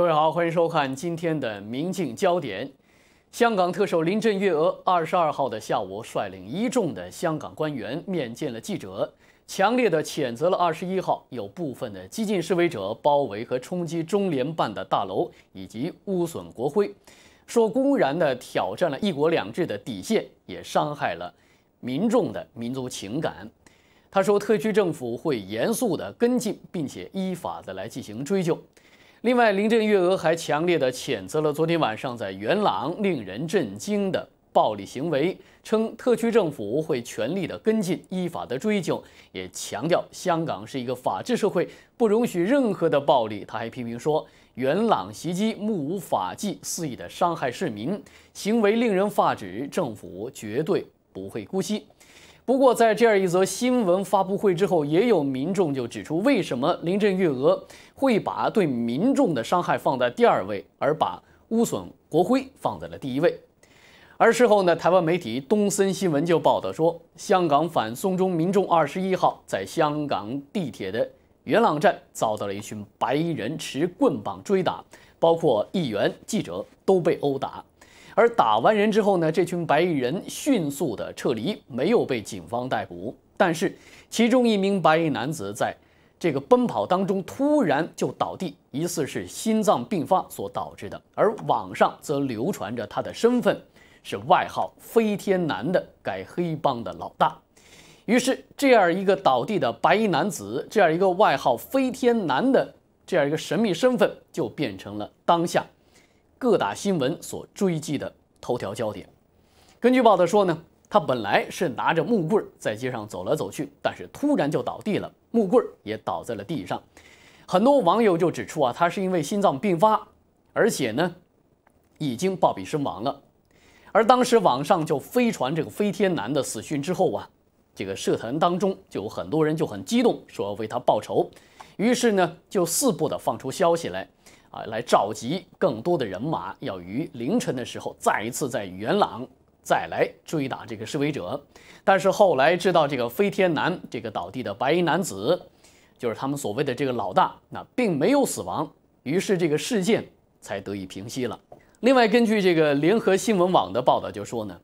各位好，欢迎收看今天的《明镜焦点》。香港特首林郑月娥二十二号的下午率领一众的香港官员面见了记者，强烈的谴责了二十一号有部分的激进示威者包围和冲击中联办的大楼以及污损国徽，说公然的挑战了一国两制的底线，也伤害了民众的民族情感。他说，特区政府会严肃的跟进，并且依法的来进行追究。另外，林郑月娥还强烈的谴责了昨天晚上在元朗令人震惊的暴力行为，称特区政府会全力的跟进，依法的追究。也强调香港是一个法治社会，不容许任何的暴力。他还批评说，元朗袭击目无法纪，肆意的伤害市民，行为令人发指，政府绝对不会姑息。不过，在这样一则新闻发布会之后，也有民众就指出，为什么林郑月娥会把对民众的伤害放在第二位，而把污损国徽放在了第一位。而事后呢，台湾媒体东森新闻就报道说，香港反送中民众二十一号在香港地铁的元朗站遭到了一群白衣人持棍棒追打，包括议员、记者都被殴打。而打完人之后呢，这群白衣人迅速的撤离，没有被警方逮捕。但是，其中一名白衣男子在这个奔跑当中突然就倒地，疑似是心脏病发所导致的。而网上则流传着他的身份是外号“飞天男”的该黑帮的老大。于是，这样一个倒地的白衣男子，这样一个外号“飞天男”的这样一个神秘身份，就变成了当下。各大新闻所追击的头条焦点。根据报道说呢，他本来是拿着木棍在街上走来走去，但是突然就倒地了，木棍也倒在了地上。很多网友就指出啊，他是因为心脏病发，而且呢已经暴毙身亡了。而当时网上就飞传这个飞天男的死讯之后啊，这个社团当中就有很多人就很激动，说要为他报仇，于是呢就四步的放出消息来。啊，来召集更多的人马，要于凌晨的时候再一次在元朗再来追打这个示威者。但是后来知道这个飞天男，这个倒地的白衣男子，就是他们所谓的这个老大，那并没有死亡，于是这个事件才得以平息了。另外，根据这个联合新闻网的报道就说呢，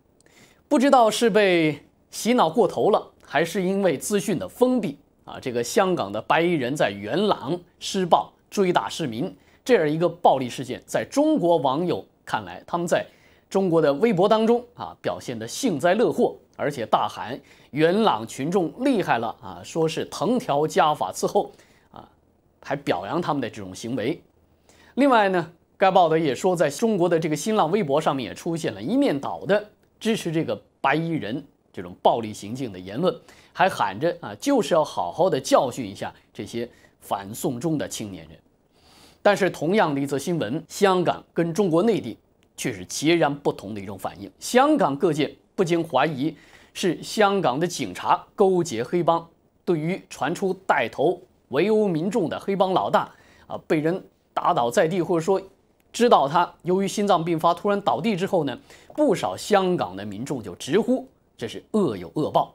不知道是被洗脑过头了，还是因为资讯的封闭啊，这个香港的白衣人在元朗施暴追打市民。这样一个暴力事件，在中国网友看来，他们在中国的微博当中啊，表现的幸灾乐祸，而且大喊“元朗群众厉害了啊”，说是“藤条加法伺候啊”，还表扬他们的这种行为。另外呢，该报道也说，在中国的这个新浪微博上面也出现了一面倒的支持这个白衣人这种暴力行径的言论，还喊着啊，就是要好好的教训一下这些反送中”的青年人。但是，同样的一则新闻，香港跟中国内地却是截然不同的一种反应。香港各界不禁怀疑，是香港的警察勾结黑帮。对于传出带头围殴民众的黑帮老大啊，被人打倒在地，或者说知道他由于心脏病发突然倒地之后呢，不少香港的民众就直呼这是恶有恶报。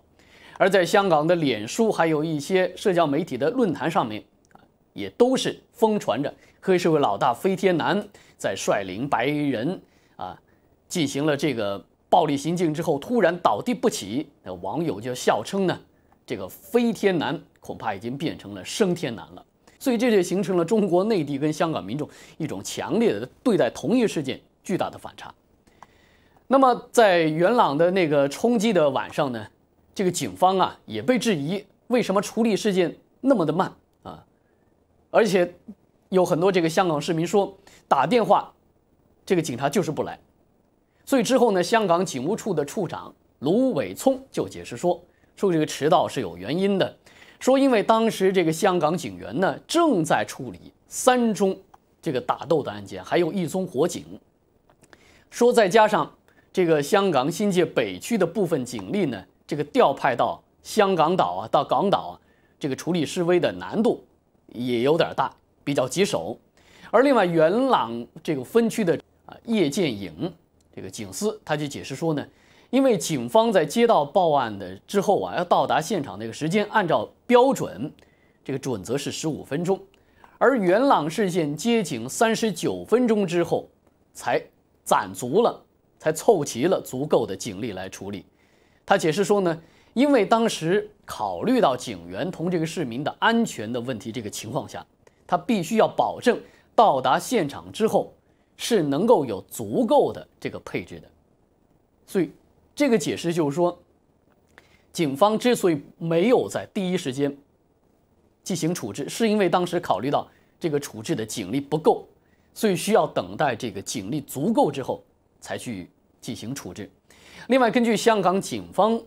而在香港的脸书，还有一些社交媒体的论坛上面啊，也都是疯传着。黑社会老大飞天男在率领白衣人啊进行了这个暴力行径之后，突然倒地不起。那网友就笑称呢，这个飞天男恐怕已经变成了升天男了。所以这就形成了中国内地跟香港民众一种强烈的对待同一事件巨大的反差。那么在元朗的那个冲击的晚上呢，这个警方啊也被质疑为什么处理事件那么的慢啊，而且。有很多这个香港市民说打电话，这个警察就是不来，所以之后呢，香港警务处的处长卢伟聪就解释说，说这个迟到是有原因的，说因为当时这个香港警员呢正在处理三宗这个打斗的案件，还有一宗火警，说再加上这个香港新界北区的部分警力呢，这个调派到香港岛啊，到港岛啊，这个处理示威的难度也有点大。比较棘手，而另外元朗这个分区的啊叶剑影这个警司他就解释说呢，因为警方在接到报案的之后啊，要到达现场那个时间按照标准，这个准则是十五分钟，而元朗市件接警三十九分钟之后才攒足了，才凑齐了足够的警力来处理。他解释说呢，因为当时考虑到警员同这个市民的安全的问题这个情况下。他必须要保证到达现场之后是能够有足够的这个配置的，所以这个解释就是说，警方之所以没有在第一时间进行处置，是因为当时考虑到这个处置的警力不够，所以需要等待这个警力足够之后才去进行处置。另外，根据香港警方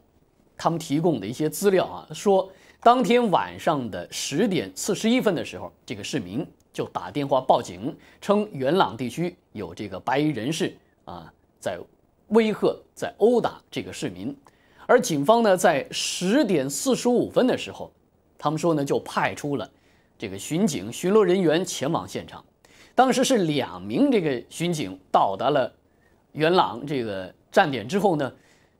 他们提供的一些资料啊，说。当天晚上的十点四十一分的时候，这个市民就打电话报警，称元朗地区有这个白衣人士啊在威吓、在殴打这个市民。而警方呢，在十点四十五分的时候，他们说呢就派出了这个巡警巡逻人员前往现场。当时是两名这个巡警到达了元朗这个站点之后呢，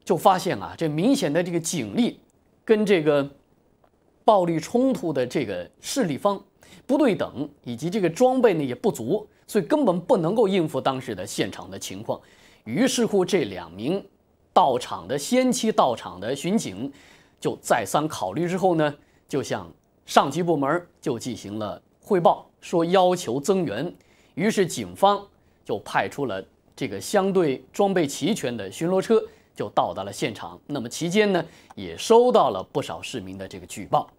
就发现啊这明显的这个警力跟这个。暴力冲突的这个势力方不对等，以及这个装备呢也不足，所以根本不能够应付当时的现场的情况。于是乎，这两名到场的先期到场的巡警就再三考虑之后呢，就向上级部门就进行了汇报，说要求增援。于是警方就派出了这个相对装备齐全的巡逻车，就到达了现场。那么期间呢，也收到了不少市民的这个举报。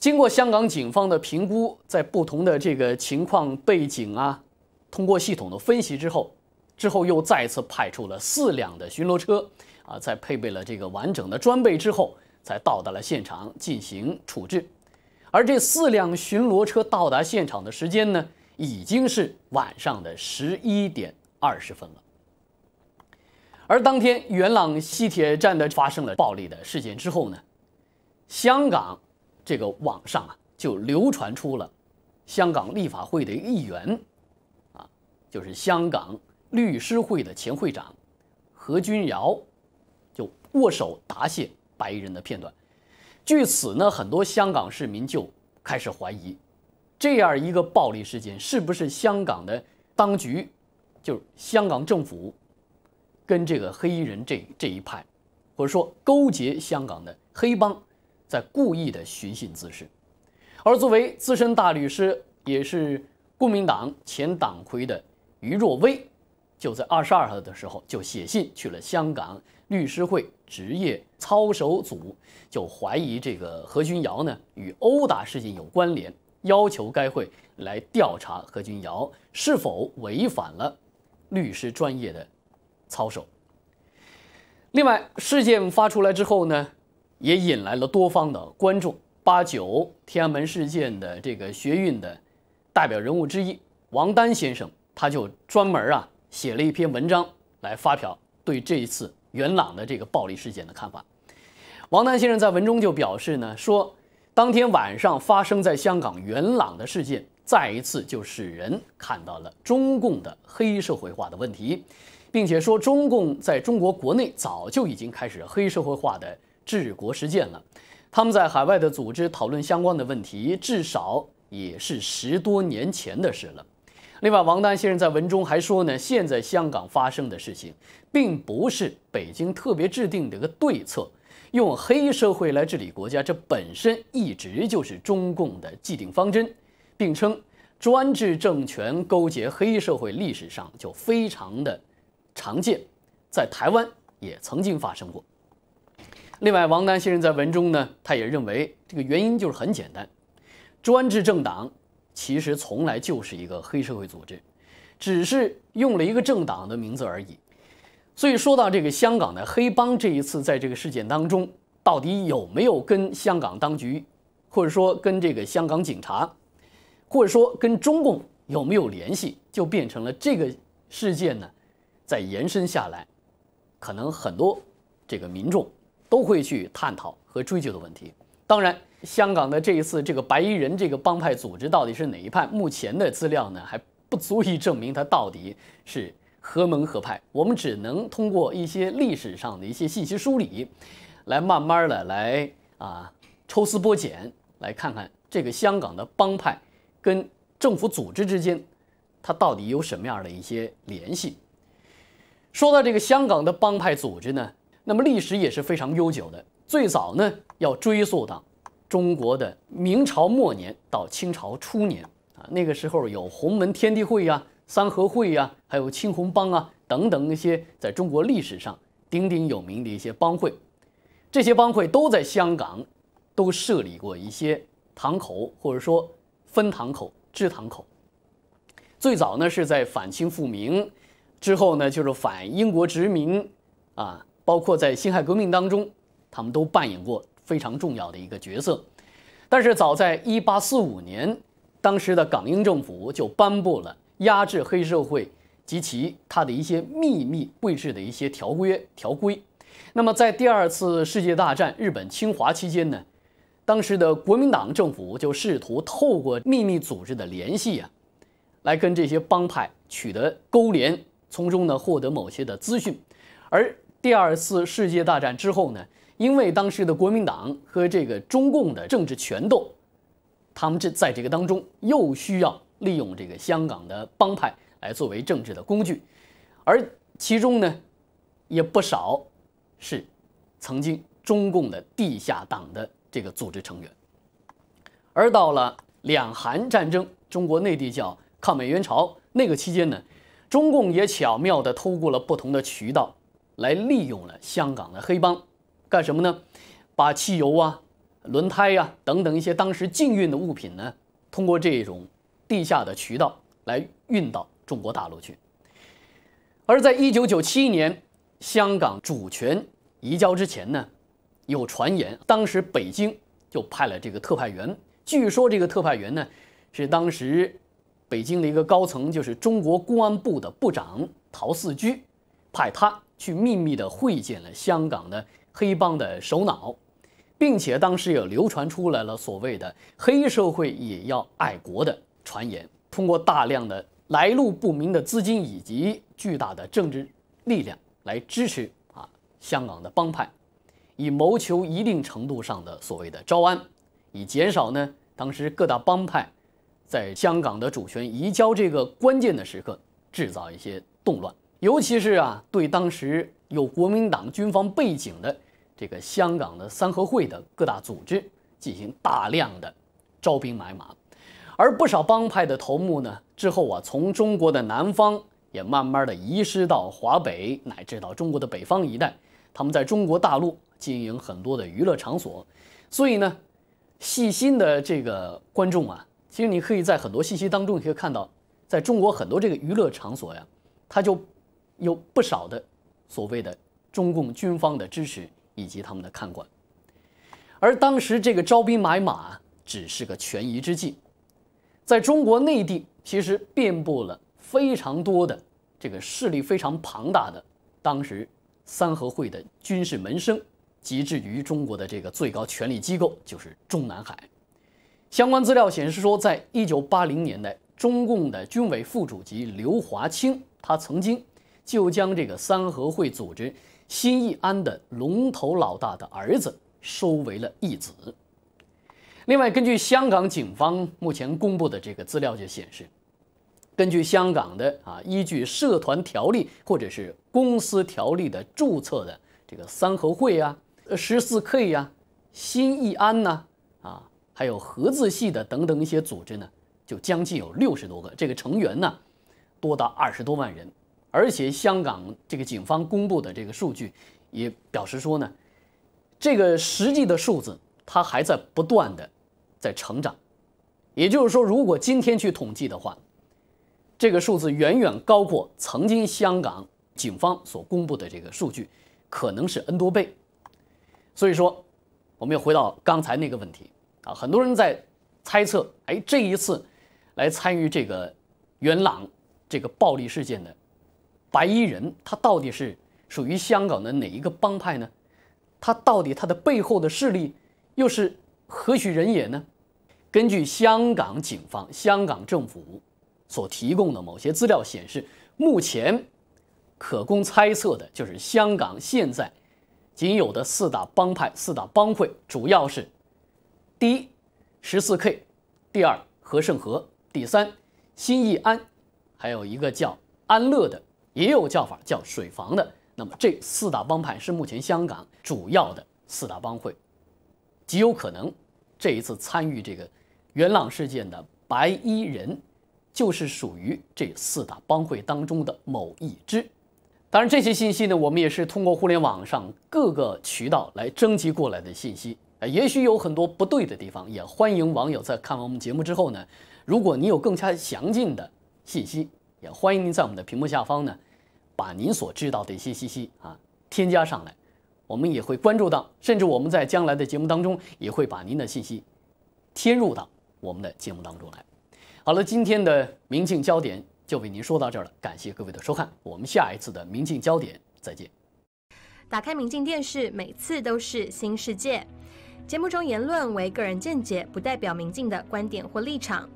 经过香港警方的评估，在不同的这个情况背景啊，通过系统的分析之后，之后又再次派出了四辆的巡逻车啊，在配备了这个完整的装备之后，才到达了现场进行处置。而这四辆巡逻车到达现场的时间呢，已经是晚上的十一点二十分了。而当天元朗西铁站的发生了暴力的事件之后呢，香港。这个网上啊，就流传出了香港立法会的议员，啊，就是香港律师会的前会长何君尧，就握手答谢白衣人的片段。据此呢，很多香港市民就开始怀疑，这样一个暴力事件是不是香港的当局，就是香港政府，跟这个黑衣人这这一派，或者说勾结香港的黑帮。在故意的寻衅滋事，而作为资深大律师，也是国民党前党魁的余若薇，就在二十二号的时候就写信去了香港律师会职业操守组，就怀疑这个何君尧呢与殴打事件有关联，要求该会来调查何君尧是否违反了律师专业的操守。另外，事件发出来之后呢？也引来了多方的关注。八九天安门事件的这个学运的代表人物之一王丹先生，他就专门啊写了一篇文章来发表对这一次元朗的这个暴力事件的看法。王丹先生在文中就表示呢，说当天晚上发生在香港元朗的事件，再一次就使人看到了中共的黑社会化的问题，并且说中共在中国国内早就已经开始黑社会化的。治国实践了，他们在海外的组织讨论相关的问题，至少也是十多年前的事了。另外，王丹先生在文中还说呢，现在香港发生的事情，并不是北京特别制定的一个对策，用黑社会来治理国家，这本身一直就是中共的既定方针，并称专制政权勾结黑社会历史上就非常的常见，在台湾也曾经发生过。另外，王丹先生在文中呢，他也认为这个原因就是很简单：专制政党其实从来就是一个黑社会组织，只是用了一个政党的名字而已。所以，说到这个香港的黑帮，这一次在这个事件当中，到底有没有跟香港当局，或者说跟这个香港警察，或者说跟中共有没有联系，就变成了这个事件呢？在延伸下来，可能很多这个民众。都会去探讨和追究的问题。当然，香港的这一次这个白衣人这个帮派组织到底是哪一派？目前的资料呢还不足以证明它到底是何门何派。我们只能通过一些历史上的一些信息梳理，来慢慢的来啊抽丝剥茧，来看看这个香港的帮派跟政府组织之间，它到底有什么样的一些联系。说到这个香港的帮派组织呢？那么历史也是非常悠久的，最早呢要追溯到中国的明朝末年到清朝初年啊，那个时候有洪门天地会呀、三合会呀，还有青红帮啊等等一些在中国历史上鼎鼎有名的一些帮会，这些帮会都在香港都设立过一些堂口，或者说分堂口、支堂口。最早呢是在反清复明之后呢，就是反英国殖民啊。包括在辛亥革命当中，他们都扮演过非常重要的一个角色。但是早在1845年，当时的港英政府就颁布了压制黑社会及其它的一些秘密绘制的一些条约条规。那么在第二次世界大战日本侵华期间呢，当时的国民党政府就试图透过秘密组织的联系啊，来跟这些帮派取得勾连，从中呢获得某些的资讯，而。第二次世界大战之后呢，因为当时的国民党和这个中共的政治权斗，他们这在这个当中又需要利用这个香港的帮派来作为政治的工具，而其中呢，也不少是曾经中共的地下党的这个组织成员。而到了两韩战争，中国内地叫抗美援朝那个期间呢，中共也巧妙地通过了不同的渠道。来利用了香港的黑帮，干什么呢？把汽油啊、轮胎呀等等一些当时禁运的物品呢，通过这种地下的渠道来运到中国大陆去。而在一九九七年香港主权移交之前呢，有传言，当时北京就派了这个特派员。据说这个特派员呢，是当时北京的一个高层，就是中国公安部的部长陶四居。派他。去秘密的会见了香港的黑帮的首脑，并且当时也流传出来了所谓的“黑社会也要爱国”的传言。通过大量的来路不明的资金以及巨大的政治力量来支持啊香港的帮派，以谋求一定程度上的所谓的招安，以减少呢当时各大帮派在香港的主权移交这个关键的时刻制造一些动乱。尤其是啊，对当时有国民党军方背景的这个香港的三合会的各大组织进行大量的招兵买马，而不少帮派的头目呢，之后啊，从中国的南方也慢慢的移师到华北乃至到中国的北方一带，他们在中国大陆经营很多的娱乐场所，所以呢，细心的这个观众啊，其实你可以在很多信息当中可以看到，在中国很多这个娱乐场所呀，他就。有不少的所谓的中共军方的支持以及他们的看管，而当时这个招兵买马只是个权宜之计，在中国内地其实遍布了非常多的这个势力非常庞大的当时三合会的军事门生，及至于中国的这个最高权力机构就是中南海。相关资料显示说，在一九八零年代，中共的军委副主席刘华清，他曾经。就将这个三合会组织新义安的龙头老大的儿子收为了义子。另外，根据香港警方目前公布的这个资料就显示，根据香港的啊，依据社团条例或者是公司条例的注册的这个三合会啊、十四 K 呀、新义安呐、啊，还有合资系的等等一些组织呢，就将近有六十多个，这个成员呢，多达二十多万人。而且香港这个警方公布的这个数据，也表示说呢，这个实际的数字它还在不断的在成长，也就是说，如果今天去统计的话，这个数字远远高过曾经香港警方所公布的这个数据，可能是 n 多倍。所以说，我们又回到刚才那个问题啊，很多人在猜测，哎，这一次来参与这个元朗这个暴力事件的。白衣人他到底是属于香港的哪一个帮派呢？他到底他的背后的势力又是何许人也呢？根据香港警方、香港政府所提供的某些资料显示，目前可供猜测的就是香港现在仅有的四大帮派、四大帮会，主要是第一十四 K，第二何胜和，第三新义安，还有一个叫安乐的。也有叫法叫水房的。那么这四大帮派是目前香港主要的四大帮会，极有可能这一次参与这个元朗事件的白衣人，就是属于这四大帮会当中的某一支。当然，这些信息呢，我们也是通过互联网上各个渠道来征集过来的信息，啊，也许有很多不对的地方，也欢迎网友在看完我们节目之后呢，如果你有更加详尽的信息。也欢迎您在我们的屏幕下方呢，把您所知道的一些信息啊添加上来，我们也会关注到，甚至我们在将来的节目当中也会把您的信息添入到我们的节目当中来。好了，今天的《明镜焦点》就为您说到这儿了，感谢各位的收看，我们下一次的《明镜焦点》再见。打开明镜电视，每次都是新世界。节目中言论为个人见解，不代表明镜的观点或立场。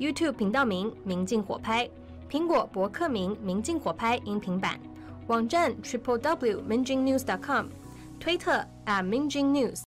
YouTube 频道名：明镜火拍。苹果博客名：明镜火拍音频版，网站 triple w mingjingnews dot com，推特 at mingjingnews。